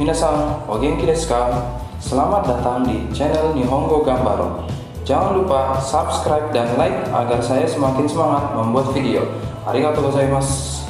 Minasan, o genki desu ka? Selamat datang di channel Nihongo Gambaro. Jangan lupa subscribe dan like agar saya semakin semangat membuat video. Arigatou gozaimasu.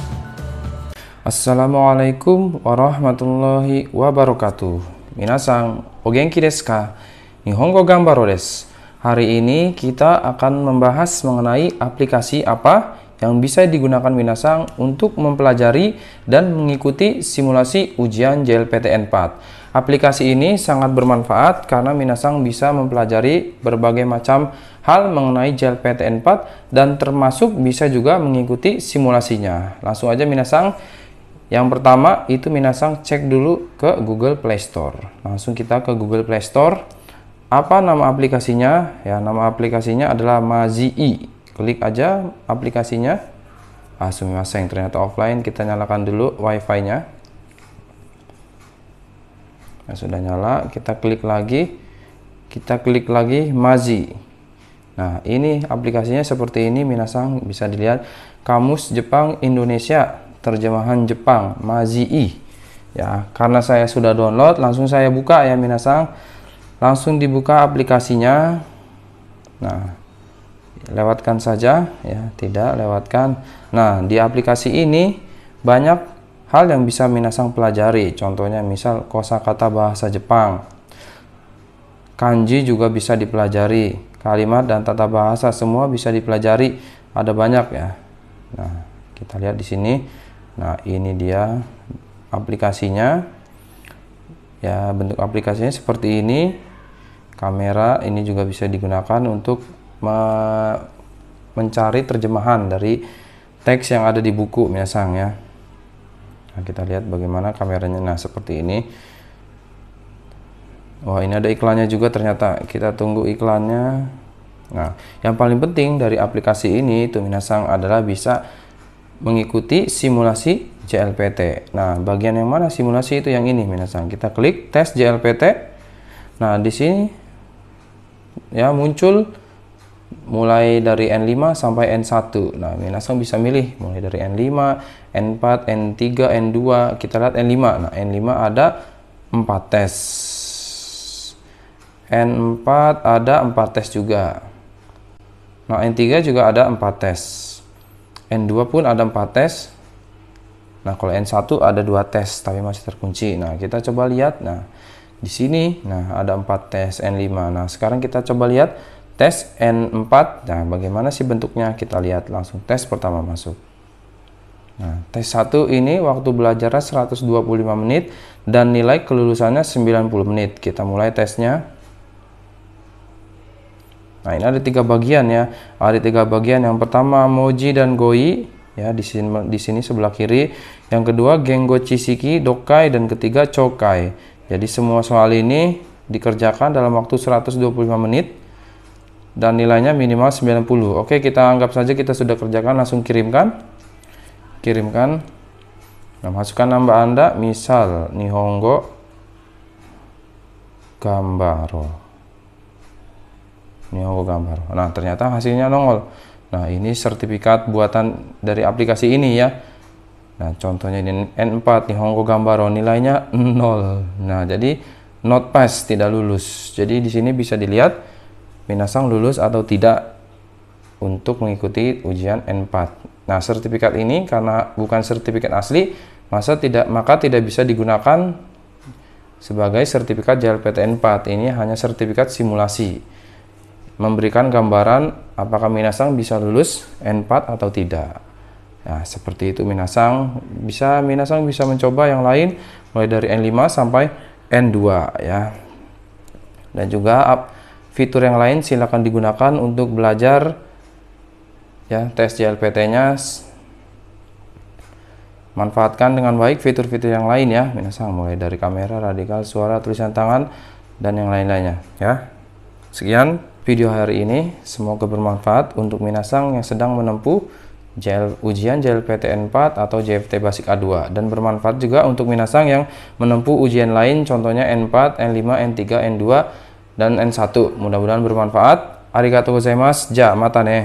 Assalamualaikum warahmatullahi wabarakatuh. Minasan, o genki desu ka? Nihongo Gambaro desu. Hari ini kita akan membahas mengenai aplikasi apa yang bisa digunakan Minasang untuk mempelajari dan mengikuti simulasi ujian JLPTN 4. Aplikasi ini sangat bermanfaat karena Minasang bisa mempelajari berbagai macam hal mengenai JLPTN 4 dan termasuk bisa juga mengikuti simulasinya. Langsung aja Minasang yang pertama itu Minasang cek dulu ke Google Play Store. Langsung kita ke Google Play Store. Apa nama aplikasinya? Ya, nama aplikasinya adalah Mazi'i klik aja aplikasinya ah sumimaseng ternyata offline kita nyalakan dulu wifi nya nah, sudah nyala kita klik lagi kita klik lagi mazi nah ini aplikasinya seperti ini minasang bisa dilihat kamus Jepang Indonesia terjemahan Jepang mazi i ya karena saya sudah download langsung saya buka ya minasang langsung dibuka aplikasinya nah lewatkan saja ya tidak lewatkan nah di aplikasi ini banyak hal yang bisa minasang pelajari contohnya misal kosakata bahasa Jepang kanji juga bisa dipelajari kalimat dan tata bahasa semua bisa dipelajari ada banyak ya nah kita lihat di sini nah ini dia aplikasinya ya bentuk aplikasinya seperti ini kamera ini juga bisa digunakan untuk me mencari terjemahan dari teks yang ada di buku Minasang ya. Nah, kita lihat bagaimana kameranya. Nah, seperti ini. Wah, ini ada iklannya juga ternyata. Kita tunggu iklannya. Nah, yang paling penting dari aplikasi ini itu Minasang adalah bisa mengikuti simulasi JLPT. Nah, bagian yang mana simulasi itu yang ini Minasang. Kita klik tes JLPT. Nah, di sini ya muncul mulai dari N5 sampai N1. Nah, ini langsung bisa milih mulai dari N5, N4, N3, N2. Kita lihat N5. Nah, N5 ada 4 tes. N4 ada 4 tes juga. Nah, N3 juga ada 4 tes. N2 pun ada 4 tes. Nah, kalau N1 ada 2 tes tapi masih terkunci. Nah, kita coba lihat. Nah, di sini nah ada 4 tes N5. Nah, sekarang kita coba lihat Tes N4, nah bagaimana sih bentuknya? Kita lihat langsung tes pertama masuk. Nah, tes 1 ini waktu belajarnya 125 menit dan nilai kelulusannya 90 menit. Kita mulai tesnya. Nah, ini ada tiga bagian ya. Ada tiga bagian. Yang pertama Moji dan Goi ya di sini di sini sebelah kiri. Yang kedua Genggo Chisiki Dokai dan ketiga Chokai. Jadi semua soal ini dikerjakan dalam waktu 125 menit dan nilainya minimal 90 oke kita anggap saja kita sudah kerjakan langsung kirimkan kirimkan nah masukkan nama anda misal Nihongo Gambaro Nihongo Gambaro nah ternyata hasilnya nongol nah ini sertifikat buatan dari aplikasi ini ya nah contohnya ini N4 Nihongo Gambaro nilainya 0 nah jadi not pass tidak lulus jadi di sini bisa dilihat Minasang lulus atau tidak untuk mengikuti ujian N4. Nah, sertifikat ini karena bukan sertifikat asli, masa tidak maka tidak bisa digunakan sebagai sertifikat JLPTN 4. Ini hanya sertifikat simulasi. Memberikan gambaran apakah Minasang bisa lulus N4 atau tidak. Nah, seperti itu Minasang bisa Minasang bisa mencoba yang lain mulai dari N5 sampai N2 ya. Dan juga up Fitur yang lain silahkan digunakan untuk belajar ya tes JLPT-nya. Manfaatkan dengan baik fitur-fitur yang lain ya, minasang mulai dari kamera, radikal, suara, tulisan tangan dan yang lain-lainnya ya. Sekian video hari ini, semoga bermanfaat untuk minasang yang sedang menempuh JL, ujian n 4 atau JFT Basic A2 dan bermanfaat juga untuk minasang yang menempuh ujian lain contohnya N4, N5, N3, N2 dan N1. Mudah-mudahan bermanfaat. Arigatou gozaimasu. Ja, mata ne.